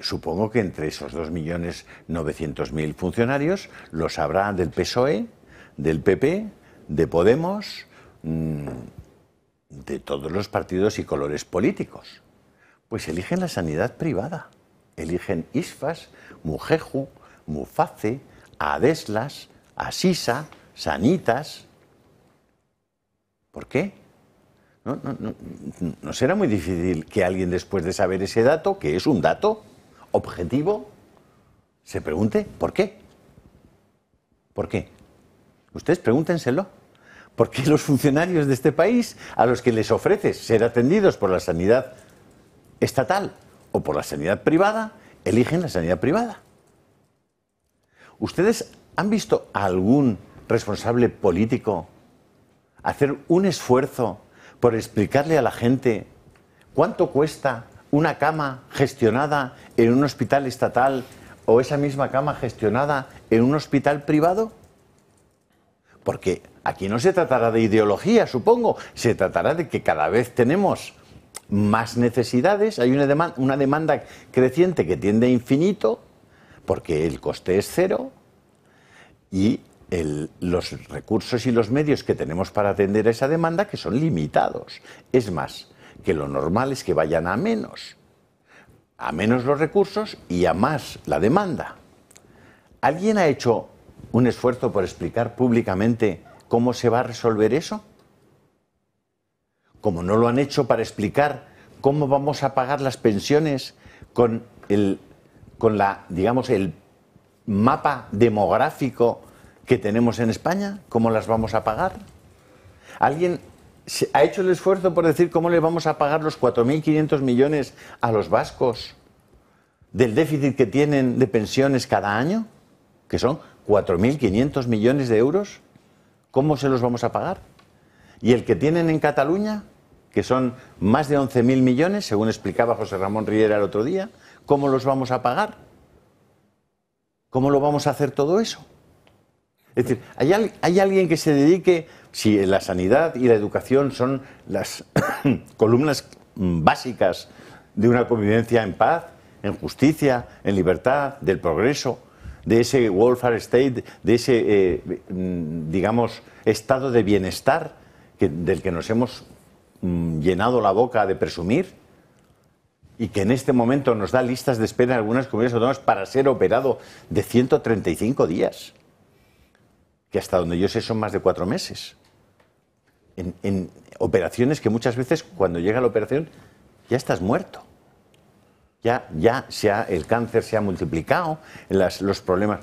supongo que entre esos 2.900.000 funcionarios los habrá del PSOE, del PP, de Podemos, mm, de todos los partidos y colores políticos. Pues eligen la sanidad privada, eligen ISFAS, Mujeju, Muface, Adeslas, Asisa, Sanitas. ¿Por qué? no, será muy difícil que alguien después de saber ese dato, que es un dato, objetivo se pregunte por qué. ¿Por qué? Ustedes pregúntenselo. ¿Por qué los funcionarios de este país, a los que les ofrece ser atendidos por la sanidad estatal o por la sanidad privada, eligen la sanidad privada? ¿Ustedes han visto a algún responsable político hacer un esfuerzo por explicarle a la gente cuánto cuesta una cama gestionada en un hospital estatal o esa misma cama gestionada en un hospital privado? Porque aquí no se tratará de ideología, supongo, se tratará de que cada vez tenemos más necesidades, hay una demanda, una demanda creciente que tiende a infinito, porque el coste es cero y los recursos y los medios que tenemos para atender a esa demanda que son limitados. Es más, que lo normal es que vayan a menos, a menos los recursos y a más la demanda. ¿Alguien ha hecho un esfuerzo por explicar públicamente cómo se va a resolver eso? Como no lo han hecho para explicar cómo vamos a pagar las pensiones con el con la, digamos, el mapa demográfico que tenemos en España, ¿cómo las vamos a pagar? ¿Alguien ha hecho el esfuerzo por decir cómo le vamos a pagar los 4.500 millones a los vascos del déficit que tienen de pensiones cada año, que son 4.500 millones de euros, ¿cómo se los vamos a pagar? Y el que tienen en Cataluña, que son más de 11.000 millones, según explicaba José Ramón Riera el otro día, ¿cómo los vamos a pagar? ¿Cómo lo vamos a hacer todo eso? Es decir, ¿hay, alguien que se dedique, si la sanidad y la educación son las columnas mm, básicas de una convivencia en paz, en justicia, en libertad, del progreso, de ese welfare state, de ese, eh, mm, digamos, estado de bienestar del que nos hemos mm, llenado la boca de presumir y que en este momento nos da listas de espera en algunas comunidades autónomas para ser operado de 135 días que hasta donde yo sé son más de cuatro meses. En, operaciones que muchas veces cuando llega la operación ya estás muerto. Ya, ya se el cáncer se ha multiplicado, las, los problemas.